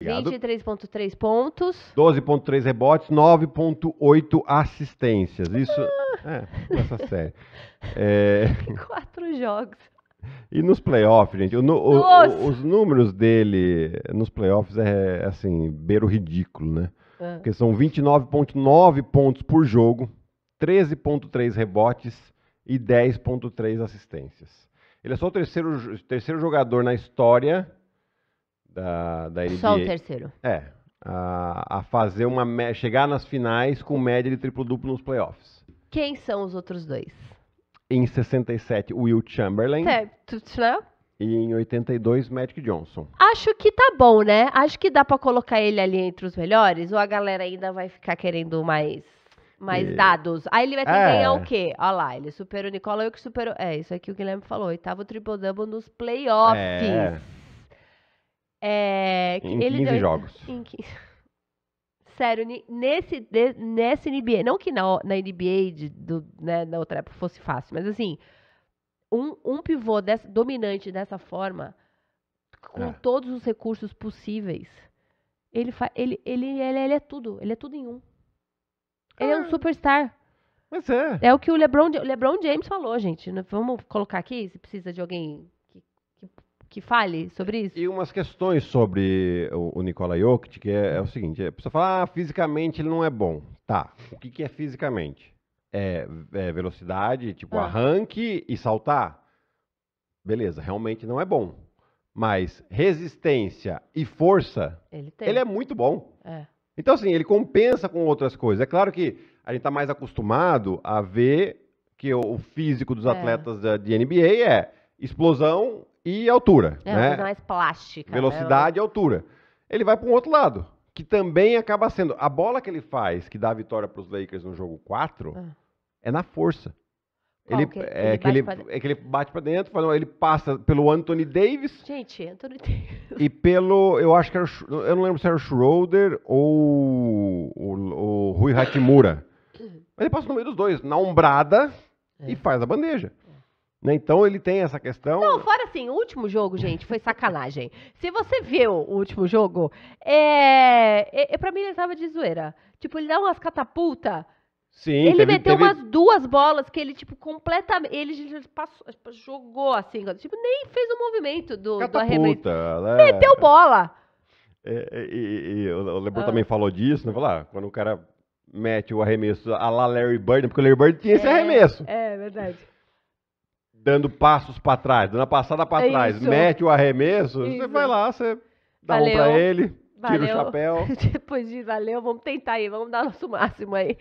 23,3 pontos. 12,3 rebotes, 9,8 assistências. Isso ah. é nessa série. É... Quatro jogos. E nos playoffs, gente, o, o, os números dele nos playoffs é, é assim, beiro ridículo, né? Ah. Porque são 29,9 pontos por jogo, 13,3 rebotes e 10,3 assistências. Ele é só o terceiro, terceiro jogador na história da, da NBA. Só o terceiro. É. A, a fazer uma. chegar nas finais com média de triplo-duplo nos playoffs. Quem são os outros dois? Em 67, Will Chamberlain. Certo, é, né? E em 82, Magic Johnson. Acho que tá bom, né? Acho que dá para colocar ele ali entre os melhores. Ou a galera ainda vai ficar querendo mais mais e... dados. Aí ele vai ter que é. ganhar o quê? Olha lá, ele superou o Nicola, eu que superou. É, isso aqui o Guilherme falou. Oitavo triple-double nos playoffs. É. É, em ele 15 deu, jogos. Em, sério, nesse, nesse NBA, não que na, na NBA de, do, né, na outra época fosse fácil, mas assim, um, um pivô dominante dessa forma, com é. todos os recursos possíveis, ele, fa, ele, ele, ele, ele é tudo, ele é tudo em um. Ele é, é um ah. superstar. Mas é. É o que o LeBron, o LeBron James falou, gente. Né, vamos colocar aqui, se precisa de alguém que fale sobre isso? E umas questões sobre o, o Nikola Jokic, que é, é, o seguinte, é, a pessoa fala, ah, fisicamente ele não é bom. Tá, o que, que é fisicamente? É, é velocidade, tipo ah. arranque e saltar? Beleza, realmente não é bom. Mas resistência e força, ele, ele é muito bom. É. Então, assim, ele compensa com outras coisas. É claro que a gente está mais acostumado a ver que o físico dos é. atletas de NBA é explosão e altura. É, né? mais plástica. Né? Velocidade né? e altura. Ele vai para um outro lado, que também acaba sendo. A bola que ele faz, que dá a vitória para os Lakers no jogo 4, ah. é na força. Ele, que, é, ele que ele, é pra... é que ele bate para dentro, faz, ele passa pelo Anthony Davis. Gente, Anthony Davis. E pelo, eu acho que era, eu não lembro se era o Schroeder ou o, o Rui Hachimura. Mas ele passa no meio dos dois, na umbrada é. e faz a bandeja. Né? Então ele tem essa questão. Não, fora assim, o último jogo, gente, foi sacanagem. Se você viu o último jogo, é, é, é, pra mim ele tava de zoeira. Tipo, ele dá umas catapulta. Sim, ele teve, meteu teve... umas duas bolas que ele, tipo, completamente. Ele passou, tipo, jogou assim, tipo, nem fez o um movimento do, catapulta, do arremesso. Né? Meteu bola. É, é, e, e, o Lebron ah. também falou disso, né? Falar, ah, quando o cara mete o arremesso a lá Larry Bird, né? porque o Larry Bird tinha é, esse arremesso. É, verdade dando passos para trás, dando a passada para é trás, isso. mete o arremesso, isso. você vai lá, você dá valeu. um para ele, valeu. tira o chapéu. Depois de valeu, vamos tentar aí, vamos dar nosso máximo aí.